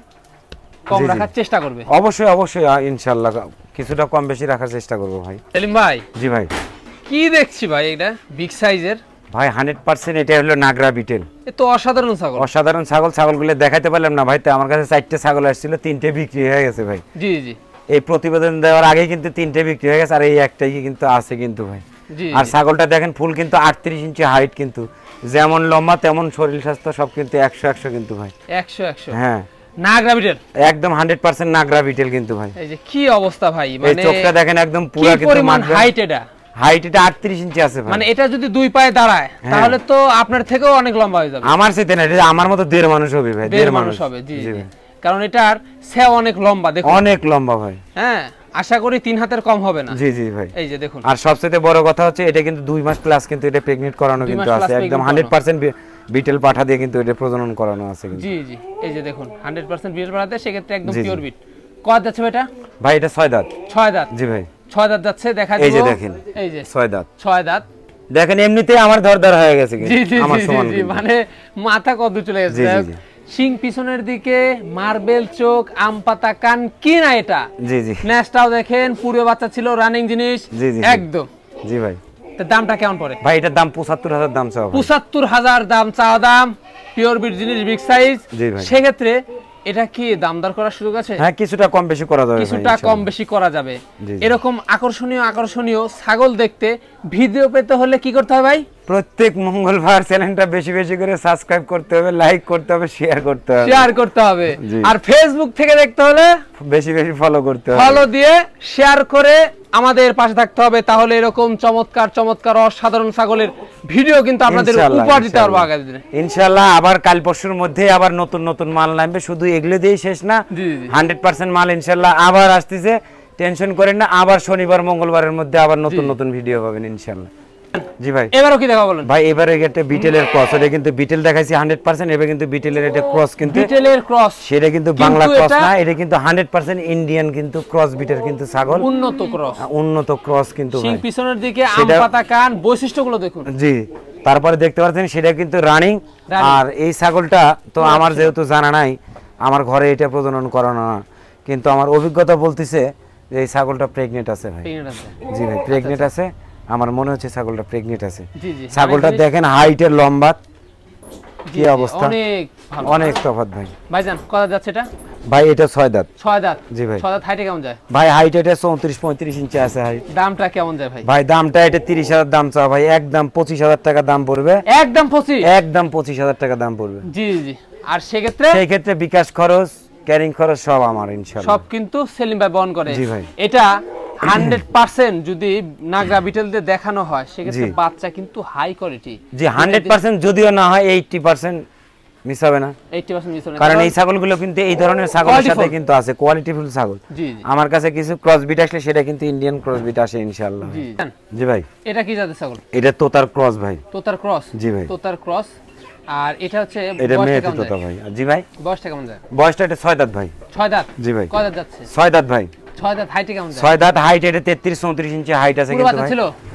কম রাখার চেষ্টা করবে অবশ্যই অবশ্যই ইনশাআল্লাহ কিছুটা কম বেশি রাখার চেষ্টা করব ভাই সেলিম ভাই জি ভাই কি দেখছি ভাই এটা বিগ সাইজের ভাই হান্ড্রেড পার্সেন্ট এটা হলো নাগরা বিটেল তো অসাধারণ ছাগল অসাধারণ ছাগল ছাগলগুলো দেখাতে পারলাম না ভাই তো আমার কাছে চারটে ছাগল আসছিল তিনটে বিক্রি হয়ে গেছে ভাই জি জি এই প্রতিবেদন দেওয়ার আগে কিন্তু তিনটে বিক্রি হয়ে গেছে আর এই একটাই কিন্তু আছে কিন্তু ভাই আর ছাগলটা দেখেন ফুল কিন্তু আটত্রিশ ইঞ্চি হাইট কিন্তু যেমন লম্বা তেমন শরীর স্বাস্থ্য সব কিন্তু একশো একশো কিন্তু ভাই একশো একশো হ্যাঁ নাগরা বিটেল একদম নাগরা বিটেল কিন্তু ভাই কি অবস্থা ভাই মানে চোখটা দেখেন একদম পুরো কিন্তু হাইট এটা হাইট এটা 38 ইঞ্চি আছে মানে এটা যদি দুই পায়ে দাঁড়ায় হ্যাঁ। তাহলে তো আপনার থেকেও অনেক লম্বা হয়ে যাবে আমার না এটা আমার মতো মানুষ হবে ভাই মানুষ হবে জি কারণ এটার অনেক লম্বা দেখুন অনেক লম্বা ভাই হ্যাঁ আশা করি তিন হাতের কম হবে না জি জি ভাই এই যে দেখুন আর সবচেয়ে বড় কথা হচ্ছে এটা কিন্তু দুই মাস ক্লাস কিন্তু এটা প্রেগনেন্ট করানো কিন্তু আছে একদম 100% বিটেল পাঠা দিয়ে কিন্তু এটা প্রজনন করানো আছে কিন্তু জি জি এই যে দেখুন 100% বিটেল পাঠাতে সেক্ষেত্রে একদম পিওর বিট এটা ভাই এটা ছয় দাঁত ছয় দাঁত জি ভাই ছয় দাঁত যাচ্ছে দেখা এই যে দেখেন এই যে ছয় দাঁত ছয় দাঁত দেখেন এমনিতে আমার হয়ে গেছে মানে মাথা চলে গেছে পিছনের দিকে মার্বেল চোখ আম পাতা কান কি না এটা জি জি দেখেন পুরো বাচ্চা ছিল রানিং জিনিস একদম জি ভাই দামটা কেমন পড়ে ভাই এটার দাম পঁচাত্তর হাজার দাম চাওয়া পঁচাত্তর হাজার দাম চাওয়া দাম পিওর বিট জিনিস বিগ সাইজ সেক্ষেত্রে এটা কি দামদার করার সুযোগ আছে হ্যাঁ কিছুটা কম বেশি করা যাবে কিছুটা কম বেশি করা যাবে এরকম আকর্ষণীয় আকর্ষণীয় ছাগল দেখতে ভিডিও পেতে হলে কি করতে হবে ভাই প্রত্যেক মঙ্গলবার চ্যানেলটা বেশি বেশি করে সাবস্ক্রাইব করতে হবে লাইক করতে হবে শেয়ার করতে হবে শেয়ার করতে হবে আর ফেসবুক থেকে দেখতে হলে বেশি বেশি ফলো করতে হবে ফলো দিয়ে শেয়ার করে আমাদের পাশে থাকতে হবে তাহলে এরকম চমৎকার চমৎকার অসাধারণ ছাগলের ভিডিও কিন্তু আপনাদের উপহার দিতে পারবো আগামী দিনে ইনশাআল্লাহ আবার কাল পরশুর মধ্যে আবার নতুন নতুন মাল নামবে শুধু এগুলো দিয়েই শেষ না 100% মাল ইনশাআল্লাহ আবার আসতেছে টেনশন করেন না আবার শনিবার মঙ্গলবারের মধ্যে আবার নতুন নতুন ভিডিও পাবেন ইনশাআল্লাহ জি ভাই কি দেখা বলেন ভাই এবারে বিটেলের ক্রস এটা কিন্তু বিটেল দেখাইছি 100% এবারে কিন্তু বিটেলের এটা ক্রস কিন্তু বিটেলের ক্রস সেটা কিন্তু বাংলা ক্রস না এটা কিন্তু 100% ইন্ডিয়ান কিন্তু ক্রস বিটের কিন্তু ছাগল উন্নত ক্রস হ্যাঁ, উন্নত ক্রস কিন্তু ভাই পিছনের দিকে আম পাতা কান বৈশিষ্ট্যগুলো দেখুন জি তারপরে দেখতে পাচ্ছেন সেটা কিন্তু রানিং আর এই ছাগলটা তো আমার যেহেতু জানা নাই আমার ঘরে এটা প্রজনন করানো না কিন্তু আমার অভিজ্ঞতা বলতেছে যে এই ছাগলটা প্রেগনেন্ট আছে ভাই জি ভাই প্রেগনেন্ট আচ্ছা, আচ্ছা। আছে আমার মনে হচ্ছে ছাগলটা প্রেগনেন্ট আছে ছাগলটা দেখেন হাইট এর লম্বা কি অবস্থা অনেক ভালো অনেক তফাত ভাই ভাইজান কত যাচ্ছে এটা ভাই এটা ছয় দাঁত ছয় দাঁত জি ভাই ছয় দাঁত হাইটে কেমন যায় ভাই হাইট এটা 34 35 ইঞ্চি আছে ভাই দামটা কেমন যায় ভাই ভাই দামটা এটা 30000 দাম চাওয়া ভাই একদম 25000 টাকা দাম পড়বে একদম 25 একদম 25000 টাকা দাম পড়বে জি জি আর সেই ক্ষেত্রে সেই ক্ষেত্রে বিকাশ খরচ ক্যারিং খরচ সব আমার ইনশাআল্লাহ সব কিন্তু সেলিম ভাই বহন করে জি ভাই এটা হান্ড্রেড পার্সেন্ট যদি নাগরা বিটেলদের দেখানো হয় সেক্ষেত্রে বাচ্চা কিন্তু হাই কোয়ালিটি জি হান্ড্রেড পার্সেন্ট যদিও না হয় এইটটি পার্সেন্ট মিস হবে না কারণ এই ছাগলগুলো কিন্তু এই ধরনের ছাগলের সাথে কিন্তু আছে কোয়ালিটিফুল ছাগল আমার কাছে কিছু ক্রস বিট আসলে সেটা কিন্তু ইন্ডিয়ান ক্রস বিট আসে ইনশাআল্লাহ জি ভাই এটা কি জাতের ছাগল এটা তোতার ক্রস ভাই তোতার ক্রস জি ভাই তোতার ক্রস আর এটা হচ্ছে ভাই জি ভাই বয়সটা কেমন যায় বয়সটা এটা 6 দাঁত ভাই ছয় দাঁত জি ভাই কয় দাঁত যাচ্ছে 6 দাঁত ভাই 6 দাঁত হাইট এটা 33 34 ইঞ্চি হাইট আছে কিন্তু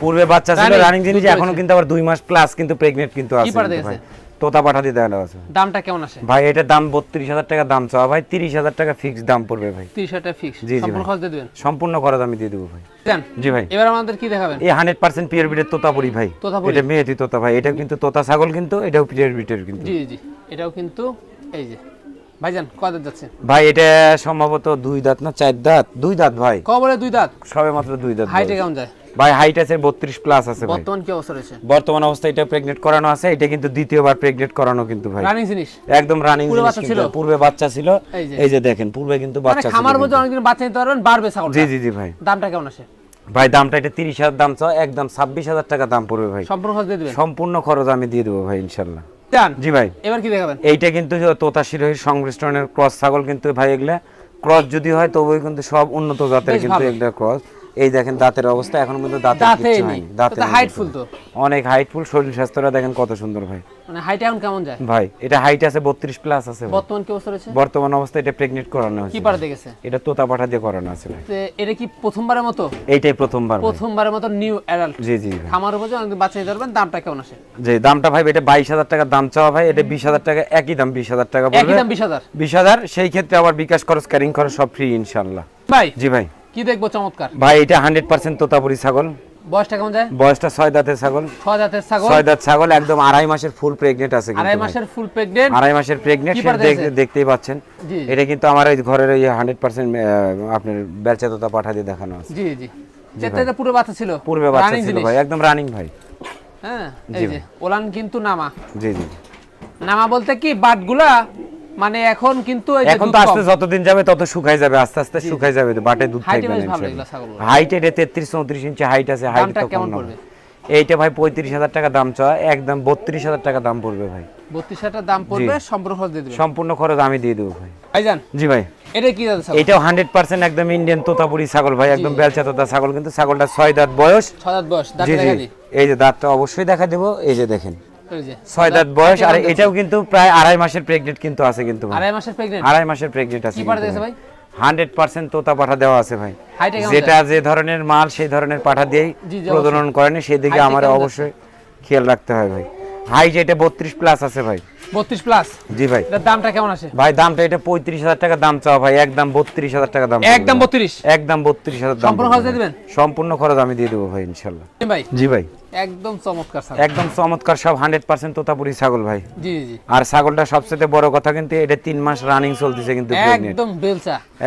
পূর্বে বাচ্চা রানিং জিনিস এখনো কিন্তু আবার 2 মাস প্লাস কিন্তু প্রেগন্যান্ট কিন্তু আছে ভাই এটা দাম বত্রিশ হাজার টাকা দাম চাওয়া ভাই তিরিশ হাজার টাকা ফিক্স দাম পড়বে ভাই তিরিশ জি সম্পূর্ণ খরচ দিয়ে আমি দিয়ে দেবো ভাই জি ভাই এবার আমাদের কি দেখাবেন এই হান্ড্রেড পার্সেন্ট পিওর বিটের তোতাপুরি ভাই এটা মেয়েটি তোতা ভাই এটা কিন্তু তোতা ছাগল কিন্তু এটাও পিয়ার বিটের কিন্তু এটাও কিন্তু এই যে ভাইজান কয় দাঁত যাচ্ছে ভাই এটা সম্ভবত দুই দাঁত না চার দাঁত দুই দাঁত ভাই দুই দাঁত সবে মাত্র দুই দাঁত হাইটে কেমন যায় ভাই হাইট আছে 32 প্লাস আছে ভাই বর্তমান কি অবস্থা রয়েছে বর্তমান অবস্থা এটা প্রেগন্যান্ট করানো আছে এটা কিন্তু দ্বিতীয়বার প্রেগন্যান্ট করানো কিন্তু ভাই রানিং জিনিস একদম রানিং জিনিস ছিল পূর্বে বাচ্চা ছিল এই যে দেখেন পূর্বে কিন্তু মানে বাচ্চা ছিল খামার মধ্যে অনেকদিন বাচ্চা নিতে পারবেন ছাগল জি জি জি ভাই দামটা কেমন আছে ভাই দামটা এটা 30000 দাম চাও একদম 26000 টাকা দাম পড়বে ভাই সম্পূর্ণ খরচ দিয়ে দিবেন সম্পূর্ণ খরচ আমি দিয়ে দেব ভাই ইনশাআল্লাহ টান জি ভাই এবার কি দেখাবেন এইটা কিন্তু তোতা শিরোহীর সংমিশ্রণের ক্রস ছাগল কিন্তু ভাই এগুলা ক্রস যদি হয় তবে কিন্তু সব উন্নত জাতের কিন্তু এগুলা ক্রস এই দেখেন দাঁতের অবস্থা এখন কিন্তু দাঁতে দাঁতে হাইটফুল তো অনেক হাইটফুল শরীর স্বাস্থ্যটা দেখেন কত সুন্দর ভাই মানে হাইট এখন কেমন যায় ভাই এটা হাইট আছে 32 প্লাস আছে বর্তমান কি অবস্থা রয়েছে বর্তমান এটা প্রেগন্যান্ট করানো কি পারে দেখেছে এটা দিয়ে করানো আছে এটা কি প্রথমবারের মতো এইটাই প্রথমবার প্রথমবারের মতো নিউ অ্যাডাল্ট জি জি খামার উপর যখন বাচ্চা দামটা কেমন আসে জি দামটা ভাই এটা 22000 টাকা দাম চাওয়া ভাই এটা 20000 টাকা একই দাম 20000 টাকা বলবে একই দাম 20000 20000 সেই ক্ষেত্রে আবার বিকাশ খরচ ক্যারিং খরচ সব ফ্রি ইনশাআল্লাহ ভাই জি ভাই কি দেখবো চমৎকার ভাই এটা 100% তোতাপুরি ছাগল বয়সটা কেমন যায় বয়সটা দাঁতের ছাগল দাঁতের ছাগল দাঁত ছাগল একদম আড়াই মাসের ফুল আছে আড়াই মাসের ফুল আড়াই মাসের দেখতেই পাচ্ছেন এটা কিন্তু আমার এই ঘরের ওই 100% আপনার পাঠা দিয়ে দেখানো আছে জি জি যেটা পুরো বাচ্চা ছিল পূর্বে বাচ্চা ছিল ভাই একদম রানিং ভাই হ্যাঁ এই যে ওলান কিন্তু নামা জি জি নামা বলতে কি গুলা মানে এখন কিন্তু এখন তো আস্তে যতদিন যাবে তত শুকাই যাবে আস্তে আস্তে শুকাই যাবে বাটে দুধ থাকবে না হাইট এটা 33 34 ইঞ্চি হাইট আছে হাইট তো কেমন পড়বে এইটা ভাই 35000 টাকা দাম চায় একদম 32000 টাকা দাম পড়বে ভাই 32000 টাকা দাম পড়বে সম্পূর্ণ খরচ দিয়ে দেব সম্পূর্ণ খরচ আমি দিয়ে দেব ভাই ভাইজান জি ভাই এটা কি দাদা ছাগল 100% একদম ইন্ডিয়ান তোতাপুরি ছাগল ভাই একদম বেলচা তোতা ছাগল কিন্তু ছাগলটা 6 দাঁত বয়স 6 দাঁত বয়স দাঁত দেখা এই যে দাঁতটা অবশ্যই দেখা দেব এই যে দেখেন ছয় দাঁত বয়স আর এটাও কিন্তু প্রায় আড়াই মাসের প্রেগনেন্ট কিন্তু আছে কিন্তু আড়াই মাসের প্রেগনেন্ট আছে হান্ড্রেড পার্সেন্ট তোতা পাঠা দেওয়া আছে ভাই যেটা যে ধরনের মাল সেই ধরনের পাঠা দিয়েই প্রজনন করেন আমার অবশ্যই খেয়াল রাখতে হয় ভাই হাইট এটা বত্রিশ প্লাস আছে ভাই জি ভাই ভাই দামটা এটা টাকা দাম ভাই একদম টাকা দাম একদম দাম সম্পূর্ণ খরচ আমি দিয়ে দেবো ভাই ইনশাল্লাহ জি ভাই একদম চমৎকার সব হান্ড্রেড পার্সেন্ট তোতাপুরি ছাগল ভাই আর ছাগলটা সবচেয়ে বড় কথা কিন্তু এটা তিন মাস রানিং চলতেছে কিন্তু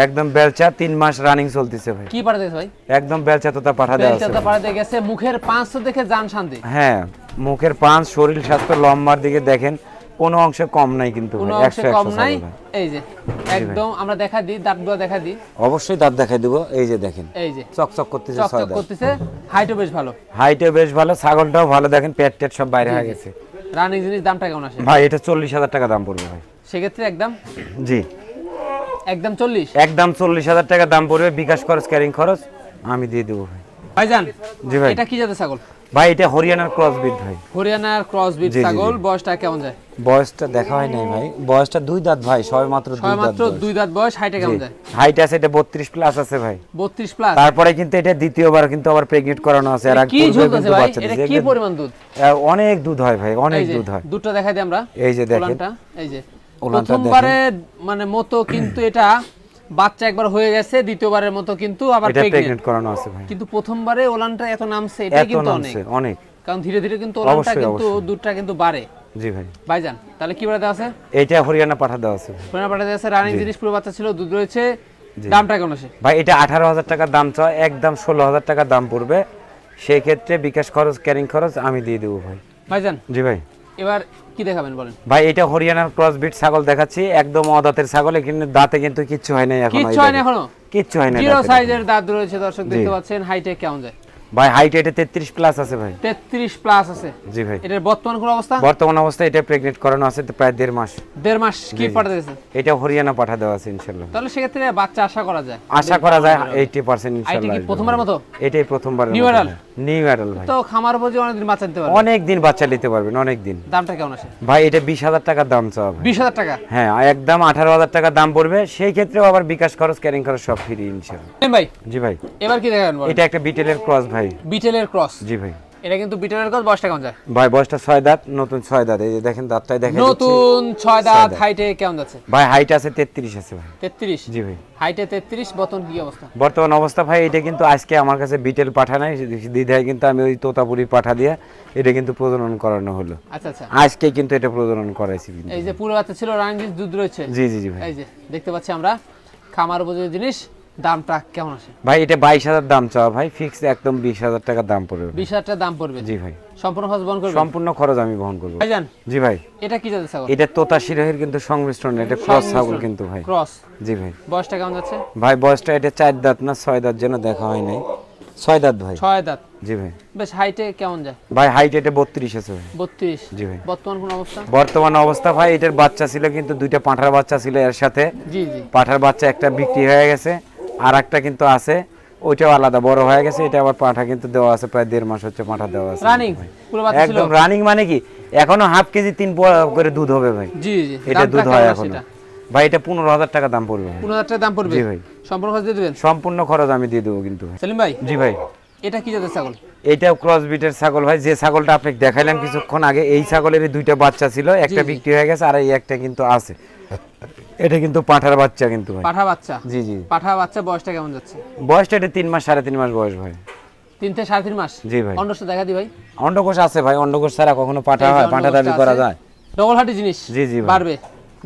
একদম বেলচা তিন মাস রানিং চলতেছে ভাই কি পাঠাতে ভাই একদম বেলচা তোতা পাঠাতে গেছে মুখের পাঁচ দেখে জান শান্তি হ্যাঁ মুখের পাঁচ শরীর স্বাস্থ্য লম্বার দিকে দেখেন কোনো অংশে কম নাই কিন্তু কোনো অংশে কম নাই এই যে একদম আমরা দেখা দিই দাঁতগুলো দেখা দিই অবশ্যই দাঁত দেখা দিব এই যে দেখেন এই যে চকচক করতেছে চকচক করতেছে হাইটও বেশ ভালো হাইটও বেশ ভালো ছাগলটাও ভালো দেখেন পেট টেট সব বাইরে হয়ে গেছে রানিং জিনিস দামটা কেমন আসে ভাই এটা চল্লিশ হাজার টাকা দাম পড়বে ভাই সেক্ষেত্রে একদম জি একদম চল্লিশ একদম চল্লিশ হাজার টাকা দাম পড়বে বিকাশ খরচ ক্যারিং খরচ আমি দিয়ে দেবো ভাই ভাইজান জি ভাই এটা কি জাতের ছাগল ভাই এটা হরিয়ানার ক্রসবিট ভাই হরিয়ানার ক্রসবিট ছাগল বয়সটা কেমন যায় বয়সটা দেখা হয় নাই ভাই বয়সটা দুই দাঁত ভাই সবে মাত্র দুই মাত্র দুই দাঁত বয়স হাইটে কেমন যায় হাইট আছে এটা 32 প্লাস আছে ভাই 32 প্লাস তারপরে কিন্তু এটা দ্বিতীয়বার কিন্তু আবার প্রেগন্যান্ট করানো আছে আর কি দুধ আছে ভাই এটা কি পরিমাণ দুধ অনেক দুধ হয় ভাই অনেক দুধ হয় দুধটা দেখাই দিই আমরা এই যে দেখেন এই যে প্রথমবারে মানে মতো কিন্তু এটা বাচ্চা একবার হয়ে গেছে দ্বিতীয়বারের মতো কিন্তু আবার প্রেগন্যান্ট করানো আছে ভাই কিন্তু প্রথমবারে ওলানটা এত নামছে এটা কিন্তু অনেক অনেক কারণ ধীরে ধীরে কিন্তু ওলানটা কিন্তু দুধটা কিন্তু বাড়ে জি ভাই ভাইজান তাহলে কি বাড়াতে আছে এটা হরিয়ানা পাঠা দেওয়া আছে হরিয়ানা পাঠা দেওয়া আছে রানিং জিনিস পুরো বাচ্চা ছিল দুধ রয়েছে দামটা কেমন আছে ভাই এটা 18000 টাকা দাম চায় একদম 16000 টাকা দাম পড়বে সেই ক্ষেত্রে বিকাশ খরচ ক্যারিং খরচ আমি দিয়ে দেবো ভাই ভাইজান জি ভাই এবার কি দেখাবেন বলেন ভাই এটা হরিয়ানার ক্রস বিট ছাগল দেখাচ্ছি একদম অদাতের ছাগল এখানে দাঁতে কিন্তু কিচ্ছু হয় নাই এখনো কিচ্ছু হয় না এখনো কিচ্ছু হয় না জিরো সাইজের দাঁত রয়েছে দর্শক দেখতে পাচ্ছেন হাইটে কেমন যায় ভাই হাইট এটা 33 প্লাস আছে ভাই 33 প্লাস আছে জি ভাই এর বর্তমান কোন অবস্থা বর্তমান অবস্থা এটা প্রেগন্যান্ট করানো আছে তো প্রায় দেড় মাস দেড় মাস কি পড়া দিয়েছে এটা হরিয়ানা পাঠা দেওয়া আছে ইনশাআল্লাহ তাহলে সে ক্ষেত্রে বাচ্চা আশা করা যায় আশা করা যায় 80% ইনশাআল্লাহ এটা কি প্রথমবার মতো এটাই প্রথমবার নিউ অ্যাডাল নিউ অ্যাডাল ভাই তো খামার উপর অনেক দিন বাচ্চা নিতে পারবে অনেক দিন বাচ্চা নিতে পারবেন অনেক দিন দামটা কেমন আছে ভাই এটা 20000 টাকা দাম চাও 20000 টাকা হ্যাঁ একদম 18000 টাকা দাম পড়বে সেই ক্ষেত্রেও আবার বিকাশ খরচ ক্যারিং খরচ সব ফ্রি ইনশাআল্লাহ ভাই জি ভাই এবার কি দেখাবেন এটা একটা বিটেলের ক্রস ভাই ভাই বিটেলের ক্রস জি ভাই এটা কিন্তু বিটেলের ক্রস বয়সটা কেমন যায় ভাই বয়সটা 6 দাঁত নতুন 6 দাঁত এই যে দেখেন দাঁতটাই দেখেন নতুন 6 দাঁত হাইটে কেমন যাচ্ছে ভাই হাইট আছে 33 আছে ভাই 33 জি ভাই হাইটে 33 বর্তমান কি অবস্থা বর্তমান অবস্থা ভাই এটা কিন্তু আজকে আমার কাছে বিটেল পাঠা নাই দিদাই কিন্তু আমি ওই তোতাপুরি পাঠা দিয়ে এটা কিন্তু প্রজনন করানো হলো আচ্ছা আচ্ছা আজকে কিন্তু এটা প্রজনন করাইছি এই যে পুরো রাতে ছিল রাঙ্গিস দুধ রয়েছে জি জি জি ভাই এই যে দেখতে পাচ্ছি আমরা খামার উপযোগী জিনিস এটা বাইশ হাজার দাম দাম ছয় দাঁত যেন দেখা হয় নাই ছয় দাঁত ভাই জি ভাই বেশ ভাই এটা বর্তমান অবস্থা ভাই এটার বাচ্চা ছিল কিন্তু দুইটা পাঁঠার বাচ্চা ছিল এর সাথে পাঁঠার বাচ্চা একটা বিক্রি হয়ে গেছে আর একটা কিন্তু আছে ওইটাও আলাদা বড় হয়ে গেছে এটা আবার পাঠা কিন্তু দেওয়া আছে প্রায় দেড় মাস হচ্ছে পাঠা দেওয়া আছে রানিং একদম রানিং মানে কি এখনো হাফ কেজি তিন করে দুধ হবে ভাই জি জি এটা দুধ হয় এখন ভাই এটা পনেরো হাজার টাকা দাম পড়বে পনেরো হাজার টাকা দাম পড়বে জি ভাই সম্পূর্ণ খরচ দিয়ে দেবেন সম্পূর্ণ খরচ আমি দিয়ে দেবো কিন্তু সেলিম ভাই জি ভাই এটা কি জাতের ছাগল এটা ক্রস বিটের ছাগল ভাই যে ছাগলটা আপনি দেখাইলাম কিছুক্ষণ আগে এই ছাগলের দুইটা বাচ্চা ছিল একটা বিক্রি হয়ে গেছে আর এই একটা কিন্তু আছে এটা কিন্তু পাঠার বাচ্চা কিন্তু ভাই পাঠা বাচ্চা জি জি পাঠা বাচ্চা বয়সটা কেমন যাচ্ছে বয়সটা এটা তিন মাস সাড়ে তিন মাস বয়স ভাই তিন থেকে সাড়ে তিন মাস জি ভাই অন্ডকোষ দেখা দি ভাই অন্ডকোষ আছে ভাই অন্ডকোষ ছাড়া কখনো পাঠা হয় পাঠা দাবি করা যায় ডবল হাটি জিনিস জি জি বাড়বে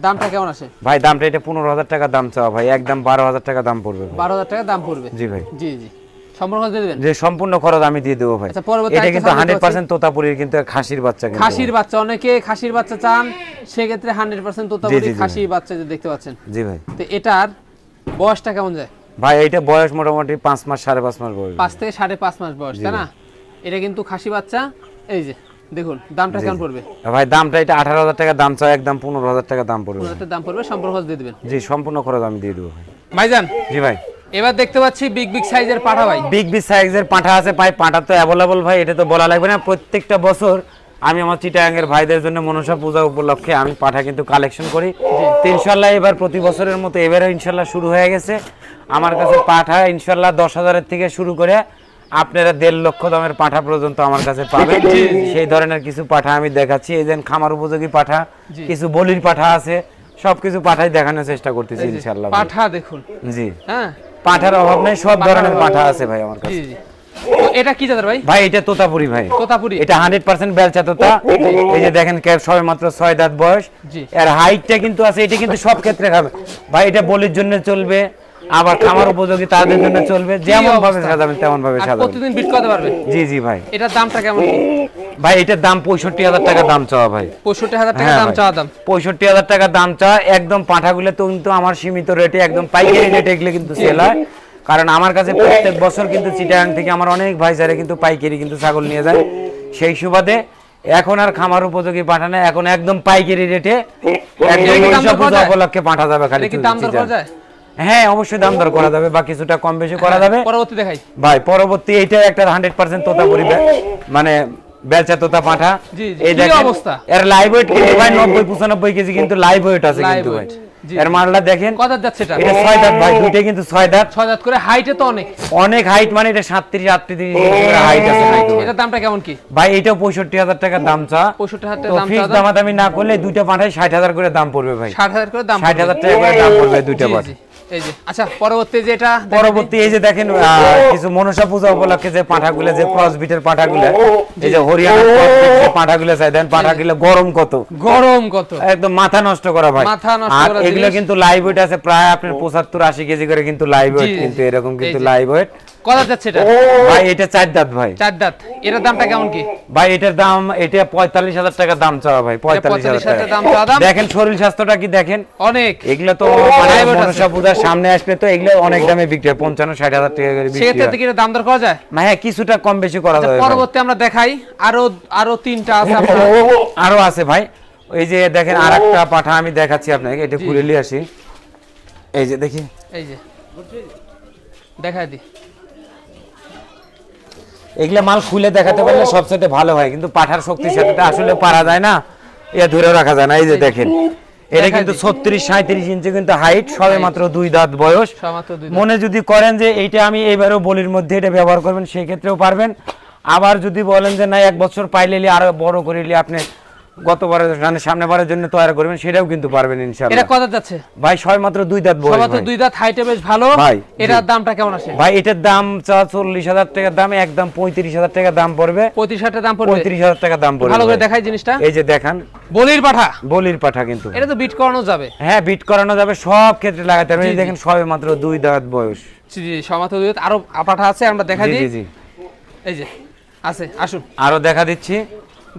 দামটা কেমন আছে ভাই দামটা এটা পনেরো হাজার টাকা দাম চাওয়া ভাই একদম বারো হাজার টাকা দাম পড়বে বারো হাজার টাকা দাম পড়বে জি ভাই জি জি সম্পূর্ণ খরচ আমি দিয়ে দেবো ভাই আচ্ছা, এটা কিন্তু হান্ড্রেড পার্সেন্ট তোতাপুরির কিন্তু খাসির বাচ্চা খাসির বাচ্চা অনেকে খাসির বাচ্চা চান সেক্ষেত্রে হান্ড্রেড পার্সেন্ট তোতাপুরি খাসি বাচ্চা দেখতে পাচ্ছেন জি ভাই তো এটার বয়সটা কেমন যায় ভাই এটা বয়স মোটামুটি পাঁচ মাস সাড়ে পাঁচ মাস বয়স পাঁচ থেকে সাড়ে পাঁচ মাস বয়স তাই না এটা কিন্তু খাসি বাচ্চা এই যে দেখুন দামটা কেমন পড়বে ভাই দামটা এটা আঠারো হাজার টাকা দাম চাই একদম পনেরো হাজার টাকা দাম পড়বে দাম পড়বে সম্পূর্ণ খরচ দিয়ে দেবেন জি সম্পূর্ণ খরচ আমি দিয়ে দেবো ভাই ভাইজান জি ভাই এবার দেখতে পাচ্ছি বিগ বিগ সাইজের পাঠা ভাই বিগ বিগ সাইজের পাঠা আছে ভাই পাঠা তো অ্যাভেলেবল ভাই এটা তো বলা লাগবে না প্রত্যেকটা বছর আমি আমার চিটাঙ্গের ভাইদের জন্য মনসা পূজা উপলক্ষে আমি পাঠা কিন্তু কালেকশন করি ইনশাল্লাহ এবার প্রতি বছরের মতো এবারও ইনশাল্লাহ শুরু হয়ে গেছে আমার কাছে পাঠা ইনশাল্লাহ দশ হাজারের থেকে শুরু করে আপনারা দেড় লক্ষ দামের পাঠা পর্যন্ত আমার কাছে পাবেন সেই ধরনের কিছু পাঠা আমি দেখাচ্ছি এই যেন খামার উপযোগী পাঠা কিছু বলির পাঠা আছে সবকিছু পাঠাই দেখানোর চেষ্টা করতেছি ইনশাল্লাহ পাঠা দেখুন জি হ্যাঁ পাঠার অভাব নাই সব ধরনের পাঠা আছে ভাই আমার কাছে এটা কি ভাই ভাই এটা ভাই এটা এই যে দেখেন সবে মাত্র দাঁত বয়স এর হাইটটা কিন্তু আছে এটা কিন্তু সব ক্ষেত্রে খাবে ভাই এটা বলির জন্য চলবে আবার খামার উপযোগী তাদের জন্য চলবে যেমন ভাবে সাজাবেন তেমন ভাবে সাজাবেন প্রতিদিন বিট করতে পারবে জি জি ভাই এটার দামটা কেমন ভাই এটার দাম পঁয়ষট্টি হাজার টাকা দাম চাওয়া ভাই পঁয়ষট্টি হাজার টাকা হ্যাঁ, দাম চাওয়া দাম পঁয়ষট্টি হাজার টাকা দাম চাওয়া একদম পাঠাগুলো তো কিন্তু আমার সীমিত রেটে একদম পাইকারি রেটে এগুলো কিন্তু সেল হয় কারণ আমার কাছে প্রত্যেক বছর কিন্তু চিটাগাং থেকে আমার অনেক ভাই যারা কিন্তু পাইকারি কিন্তু ছাগল নিয়ে যায় সেই সুবাদে এখন আর খামার উপযোগী পাঠা না এখন একদম পাইকারি রেটে একদম উপলক্ষে পাঠা যাবে খালি দাম যায় হ্যাঁ অবশ্যই দাম দর করা যাবে বা কিছুটা কম বেশি করা হ্যাঁ, যাবে পরবর্তী দেখাই ভাই পরবর্তী এটা একটা হান্ড্রেড পার্সেন্ট তোতা পরিবে অনেক হাইট মানে দামটা কেমন কি ভাই এটা দাম না করলে দুইটা পাঠায় করে দাম পড়বে ভাই ষাট করে দাম করে দাম পড়বে দুইটা এই যে আচ্ছা, হরিয়ানা চাই দেন গরম কত গরম কত একদম মাথা নষ্ট করা ভাই কিন্তু আছে প্রায় আপনার পঁচাত্তর আশি কেজি করে কিন্তু লাইভ ওয়েট কিন্তু এরকম কিন্তু লাইভ ওয়েট কত যাচ্ছে এটা ভাই এটা চার দাঁত ভাই চার দাঁত এটার দামটা কেমন কি ভাই এটার দাম এটা পঁয়তাল্লিশ টাকা দাম চাওয়া ভাই পঁয়তাল্লিশ হাজার দাম চাওয়া দাম দেখেন শরীর স্বাস্থ্যটা কি দেখেন অনেক এগুলো তো মানে মনসা পূজার সামনে আসলে তো এগুলো অনেক দামে বিক্রি হয় পঞ্চান্ন ষাট টাকা করে বিক্রি হয় থেকে দাম দর করা যায় না হ্যাঁ কিছুটা কম বেশি করা আচ্ছা, যায় পরবর্তী আমরা দেখাই আরো আরো তিনটা আছে আরো আছে ভাই ওই যে দেখেন আরেকটা পাঠা আমি দেখাচ্ছি আপনাকে এটা খুলে নিয়ে আসি এই যে দেখি এই যে দেখাই দিই এগুলা মাল খুলে দেখাতে পারলে সবচেয়ে ভালো হয় কিন্তু পাঠার শক্তির মানে সাথে আসলে পারা যায় না এ ধরে রাখা যায় না এই যে মানে দেখেন এটা কিন্তু ছত্রিশ সাঁত্রিশ ইঞ্চি কিন্তু হাইট সবে মাত্র দুই দাঁত বয়স মনে যদি করেন যে এইটা আমি এবারেও বলির মধ্যে এটা ব্যবহার করবেন সেই ক্ষেত্রেও পারবেন আবার যদি বলেন যে না এক বছর পাইলে আরো বড় করিলি আপনি গতবারের মানে সামনেবারের জন্য তৈরি করবেন সেটাও কিন্তু পারবেন ইনশাআল্লাহ এটা কত যাচ্ছে ভাই ছয় মাত্র দুই দাঁত বড় দুই দাঁত হাইটে বেশ ভালো ভাই এটার দামটা কেমন ভাই এটার দাম 44000 টাকা দাম একদম 35000 টাকা দাম পড়বে 35000 দাম পড়বে 35000 টাকা দাম পড়বে ভালো করে দেখাই জিনিসটা এই যে বলির পাঠা বলির পাঠা কিন্তু এটা তো বিট করানো যাবে হ্যাঁ বিট করানো যাবে সব ক্ষেত্রে লাগাতে হবে দেখেন সবে মাত্র দুই দাঁত বয়স জি জি দুই দাঁত আরো পাঠা আছে আমরা দেখাই দিই জি জি এই যে আছে আসুন আরো দেখা দিচ্ছি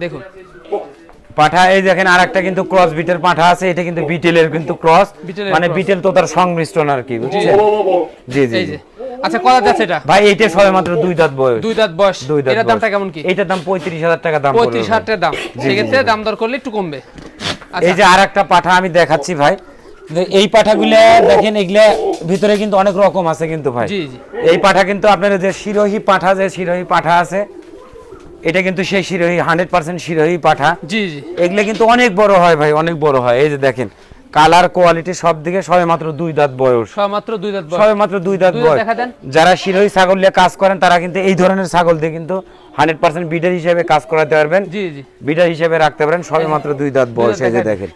দেখুন পাঠা এই দেখেন আর একটা কিন্তু ক্রস পাঠা আছে এটা কিন্তু বিটেলের কিন্তু ক্রস মানে বিটেল তো তার সংমিশ্রণ আর কি বুঝছেন জি জি আচ্ছা, ভাই আচ্ছা। এই যে পাঠা আমি দেখাচ্ছি ভাই এই দেখেন এগুলা ভিতরে কিন্তু অনেক রকম আছে কিন্তু ভাই এই পাঠা কিন্তু আপনার যে শিরোহী পাঠা যে শিরোহী পাঠা আছে এটা কিন্তু সেই শিরোহি হান্ড্রেড পার্সেন্ট শিরোহি পাঠা জি জি এগুলো কিন্তু অনেক বড় হয় ভাই অনেক বড় হয় এই যে দেখেন কালার কোয়ালিটি সব দিকে সবে মাত্র দুই দাঁত বয়স সবে মাত্র দুই দাঁত বয়স যারা শিরোহি ছাগল নিয়ে কাজ করেন তারা কিন্তু এই ধরনের ছাগল দিয়ে কিন্তু হান্ড্রেড পার্সেন্ট বিডার হিসেবে কাজ করাতে পারবেন জি জি বিডার হিসেবে রাখতে পারেন সবে মাত্র দুই দাঁত বয়স এই যে দেখেন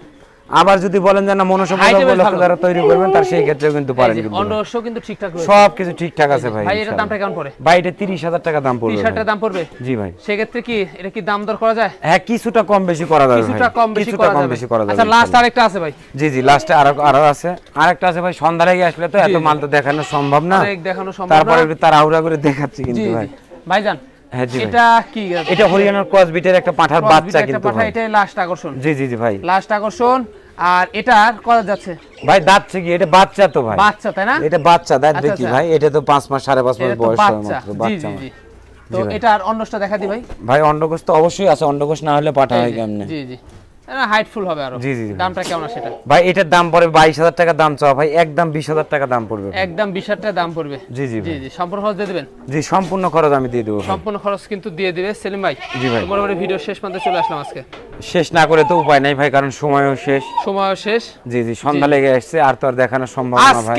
আবার যদি বলেন যে না মনসম্পদ লক্ষ্য দ্বারা তৈরি করবেন তার সেই ক্ষেত্রেও কিন্তু পারেন কিন্তু অন্ডসও কিন্তু ঠিকঠাক রয়েছে সব কিছু ঠিকঠাক আছে ভাই ভাই এটা দামটা কেমন পড়ে ভাই এটা 30000 টাকা দাম পড়বে 30000 টাকা দাম পড়বে জি ভাই সেই ক্ষেত্রে কি এটা কি দাম দর করা যায় হ্যাঁ কিছুটা কম বেশি করা যাবে কিছুটা কম বেশি করা যাবে কম বেশি করা যাবে আচ্ছা লাস্ট আরেকটা আছে ভাই জি জি লাস্টে আর আরো আছে আরেকটা আছে ভাই সন্ধ্যা লেগে আসলে তো এত মাল তো দেখানো সম্ভব না দেখানো সম্ভব না তারপরে একটু আউরা করে দেখাচ্ছি কিন্তু ভাই ভাইজান হ্যাঁ এটা আর করা ভাই কি এটা বাচ্চা তো ভাই তাই না এটা বাচ্চা আচ্ছা, আচ্ছা। ভাই এটা তো মাস মাস বাচ্চা তো এটা আর দেখা ভাই ভাই তো অবশ্যই আছে অন্ডকোষ না হলে পাঠা হয় শেষ না করে তো উপায় নাই ভাই কারণ সময়ও শেষ সময়ও শেষ জি জি সন্ধ্যা লেগে আসছে আর তো আর দেখানো সম্ভব না ভাই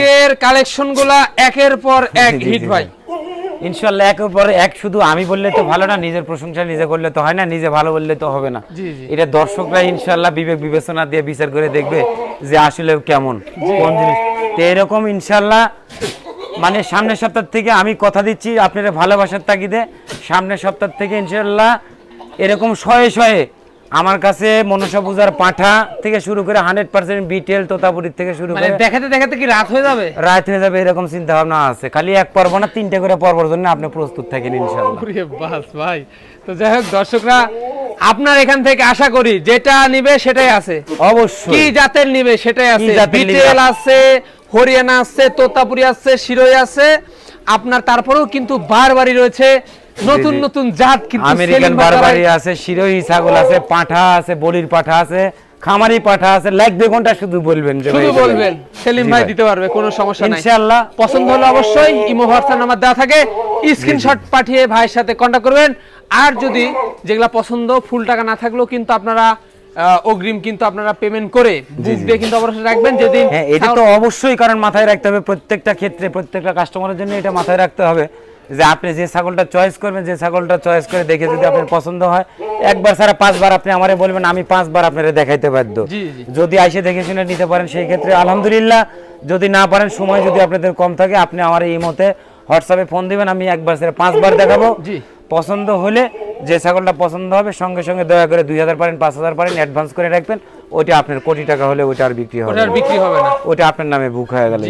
একের পর এক হিট ভাই ইনশাল্লাহ একের পর এক শুধু আমি বললে তো ভালো না নিজের প্রশংসা নিজে করলে তো হয় না নিজে ভালো বললে তো হবে না এটা দর্শকরা ইনশাল্লাহ বিবেক বিবেচনা দিয়ে বিচার করে দেখবে যে আসলে কেমন কোন জিনিস তো এরকম ইনশাল্লাহ মানে সামনের সপ্তাহ থেকে আমি কথা দিচ্ছি আপনারা ভালোবাসার তাগিদে সামনের সপ্তাহ থেকে ইনশাল্লাহ এরকম শয়ে শয়ে আমার কাছে মনসা পূজার পাঠা থেকে শুরু করে হান্ড্রেড পার্সেন্ট বিটেল তোতাপুরি থেকে শুরু মানে করে দেখাতে দেখাতে কি রাত হয়ে যাবে রাত হয়ে যাবে এরকম চিন্তা ভাবনা আছে খালি এক পর্ব না তিনটে করে পর্বর জন্য আপনি প্রস্তুত থাকেন ইনশাআল্লাহ ভাই তো যাই হোক দর্শকরা আপনার এখান থেকে আশা করি যেটা নিবে সেটাই আছে অবশ্যই কি জাতের নিবে সেটাই আছে বিটেল আছে হরিয়ানা আছে তোতাপুরি আছে শিরোই আছে আপনার তারপরেও কিন্তু বারবারই রয়েছে নতুন নতুন জাত কিন্তু আমেরিকান বারবারি আছে শিরোহি ছাগল আছে পাঠা আছে বলির পাঠা আছে খামারি পাঠা আছে লাইক দুই ঘন্টা শুধু বলবেন যে শুধু বলবেন সেলিম ভাই দিতে পারবে কোনো সমস্যা নাই ইনশাআল্লাহ পছন্দ হলে অবশ্যই ইমো হোয়াটসঅ্যাপ নাম্বার দেওয়া থাকে স্ক্রিনশট পাঠিয়ে ভাইয়ের সাথে কন্টাক্ট করবেন আর যদি যেগুলা পছন্দ ফুল টাকা না থাকলেও কিন্তু আপনারা অগ্রিম কিন্তু আপনারা পেমেন্ট করে বুক দিয়ে কিন্তু অবশ্যই রাখবেন যেদিন হ্যাঁ, এটা তো অবশ্যই কারণ মাথায় রাখতে হবে প্রত্যেকটা ক্ষেত্রে প্রত্যেকটা কাস্টমারের জন্য এটা মাথায় রাখতে হবে যে আপনি যে ছাগলটা চয়েস করবেন যে ছাগলটা চয়েস করে দেখে যদি আপনার পছন্দ হয় একবার সারা পাঁচবার আপনি আমারে বলবেন আমি পাঁচবার আপনারা দেখাইতে বাধ্য যদি আইসে দেখে শুনে নিতে পারেন সেই ক্ষেত্রে আলহামদুলিল্লাহ যদি না পারেন সময় যদি আপনাদের কম থাকে আপনি আমার এই মতে হোয়াটসঅ্যাপে ফোন দিবেন আমি একবার সারা পাঁচবার দেখাবো পছন্দ হলে যে ছাগলটা পছন্দ হবে সঙ্গে সঙ্গে দয়া করে দুই হাজার পারেন পাঁচ হাজার পারেন অ্যাডভান্স করে রাখবেন ওইটা আপনার কোটি টাকা হলে ওইটা আর বিক্রি হবে ওইটা আপনার নামে বুক হয়ে গেলে